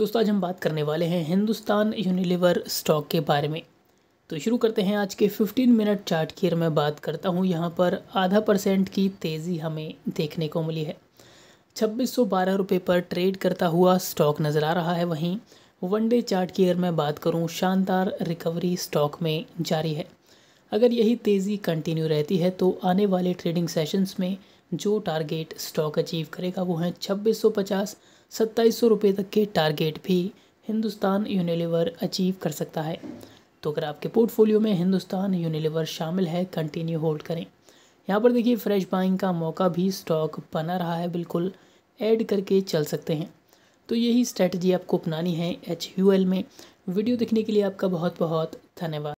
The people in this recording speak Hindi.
दोस्तों आज हम बात करने वाले हैं हिंदुस्तान यूनिलीवर स्टॉक के बारे में तो शुरू करते हैं आज के 15 मिनट चार्ट की मैं बात करता हूँ यहाँ पर आधा परसेंट की तेज़ी हमें देखने को मिली है छब्बीस सौ पर ट्रेड करता हुआ स्टॉक नज़र आ रहा है वहीं वनडे चार्ट की अगर मैं बात करूं शानदार रिकवरी स्टॉक में जारी है अगर यही तेज़ी कंटिन्यू रहती है तो आने वाले ट्रेडिंग सेशंस में जो टारगेट स्टॉक अचीव करेगा वो है छब्बीस सौ पचास सत्ताईस सौ रुपये तक के टारगेट भी हिंदुस्तान यूनिलीवर अचीव कर सकता है तो अगर आपके पोर्टफोलियो में हिंदुस्तान यूनिलीवर शामिल है कंटिन्यू होल्ड करें यहाँ पर देखिए फ्रेश बाइंग का मौका भी स्टॉक बना रहा है बिल्कुल ऐड करके चल सकते हैं तो यही स्ट्रैटेजी आपको अपनानी है एच में वीडियो देखने के लिए आपका बहुत बहुत धन्यवाद